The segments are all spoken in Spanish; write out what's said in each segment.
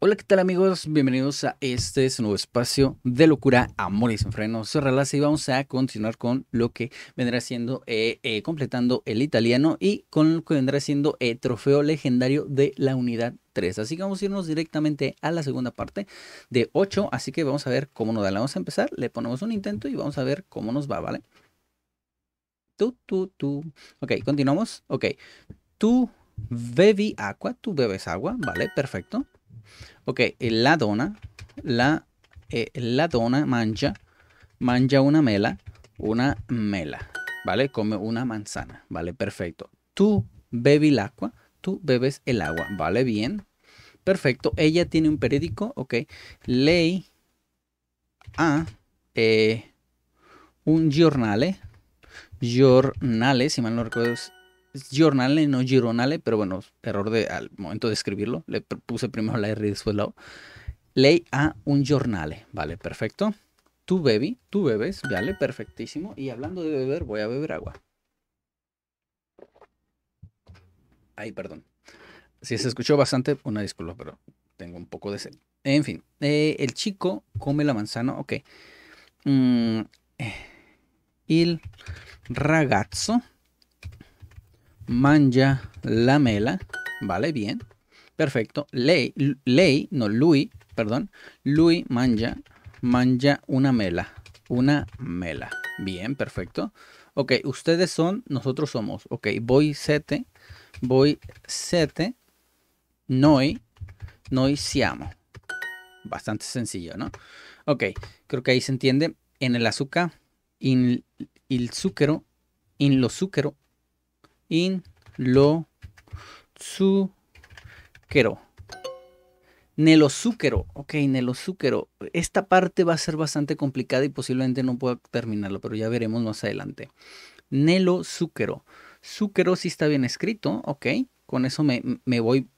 Hola, ¿qué tal amigos? Bienvenidos a este nuevo espacio de locura, amor y sin Soy y vamos a continuar con lo que vendrá siendo eh, eh, completando el italiano y con lo que vendrá siendo el eh, trofeo legendario de la unidad 3. Así que vamos a irnos directamente a la segunda parte de 8. Así que vamos a ver cómo nos da. Vamos a empezar, le ponemos un intento y vamos a ver cómo nos va, ¿vale? Tú, tú, tú. Ok, continuamos. Ok. Tú bebi agua, tú bebes agua, ¿vale? Perfecto. Ok, eh, la dona, la, eh, la dona mancha, mancha una mela, una mela, ¿vale? Come una manzana, ¿vale? Perfecto. Tú bebes el agua, tú bebes el agua, ¿vale? Bien. Perfecto. Ella tiene un periódico, ok. Ley a eh, un giornale, giornale, si mal no recuerdo, Giornale, no Gironale, pero bueno, error de, al momento de escribirlo. Le puse primero la R y después la O. Ley a un giornale. Vale, perfecto. Tu baby, tú bebes, vale, perfectísimo. Y hablando de beber, voy a beber agua. Ay, perdón. Si se escuchó bastante, una disculpa, pero tengo un poco de sed. En fin, eh, el chico come la manzana, ok. Mm, eh, il ragazzo Manja mela. Vale, bien. Perfecto. Ley, ley, no, Lui, perdón. Luis. Manja, Manja una mela. Una mela. Bien, perfecto. Ok, ustedes son, nosotros somos. Ok, voy sete, voy sete, noi, noi siamo. Bastante sencillo, ¿no? Ok, creo que ahí se entiende. En el azúcar, in el zucchero, En lo zucchero, in lo nelo Nelozúquero, ok, Nelozúquero. Esta parte va a ser bastante complicada y posiblemente no pueda terminarlo, pero ya veremos más adelante. nelo Zúquero sí está bien escrito, ok. Con eso me, voy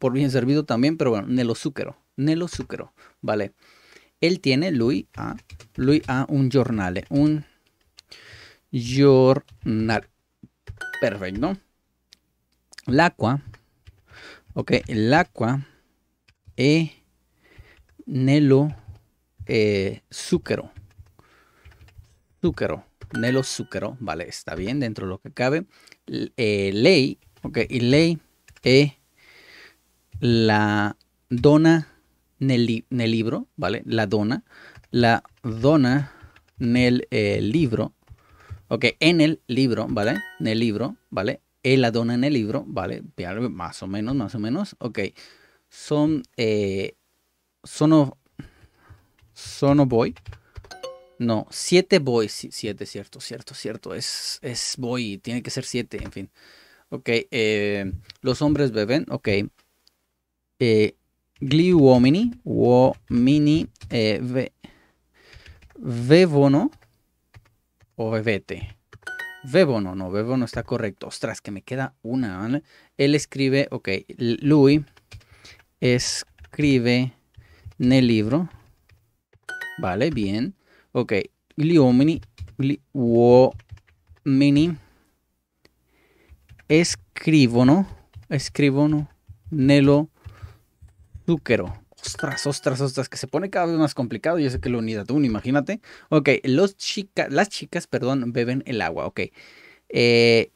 por bien servido también, pero bueno, nelo Nelozúquero, vale. Él tiene, Luis A, ah, Luis A, ah, un giornale, un jornal. Perfecto. El agua. Ok, el agua e nelo eh, Zucchero. Nelo zucchero. Vale, está bien dentro de lo que cabe. Eh, ley. Ok, y ley e la dona nel, libro. Vale, la dona. La dona nel eh, libro Ok, en el libro, ¿vale? En el libro, ¿vale? El adona en el libro, ¿vale? Más o menos, más o menos. Ok. Son. Eh, sono. Sono boy. No, siete boys, Siete, cierto, cierto, cierto. Es, es boy, tiene que ser siete, en fin. Ok. Eh, los hombres beben, ok. Eh, gli uomini. Uomini. Eh, ve, o bebete. Bebono, no, Bebono está correcto. Ostras, que me queda una. Él escribe, ok, Lui escribe nel libro. Vale, bien. Ok, gli uomini, gli uomini scrivono escribono nello zucchero. Ostras, ostras, ostras, que se pone cada vez más complicado. Yo sé que la unidad tú, imagínate. Ok, los chicas, las chicas, perdón, beben el agua, ok. Eh,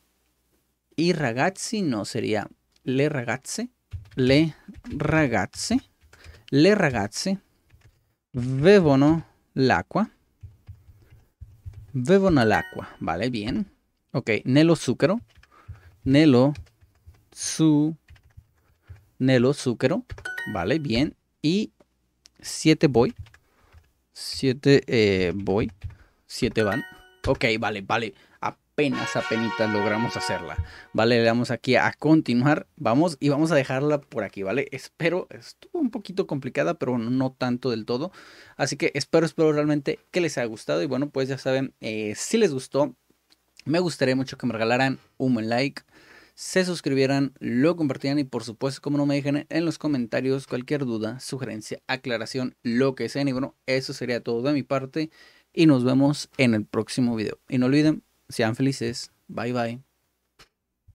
y ragazzi no sería le ragazze, le ragazze, le ragazze bebono l'acqua. el l'acqua, vale, bien. Ok, nello zucchero, nello su, nello zucchero, vale, bien y 7 voy. 7 eh, voy. 7 van. Ok, vale, vale. Apenas, apenas logramos hacerla. Vale, le damos aquí a continuar. Vamos y vamos a dejarla por aquí, ¿vale? Espero, estuvo un poquito complicada, pero no tanto del todo. Así que espero, espero realmente que les haya gustado. Y bueno, pues ya saben, eh, si les gustó, me gustaría mucho que me regalaran un buen like se suscribieran, lo compartieran y por supuesto, como no me dejen en los comentarios cualquier duda, sugerencia, aclaración, lo que sea. Y bueno, eso sería todo de mi parte y nos vemos en el próximo video. Y no olviden, sean felices. Bye bye.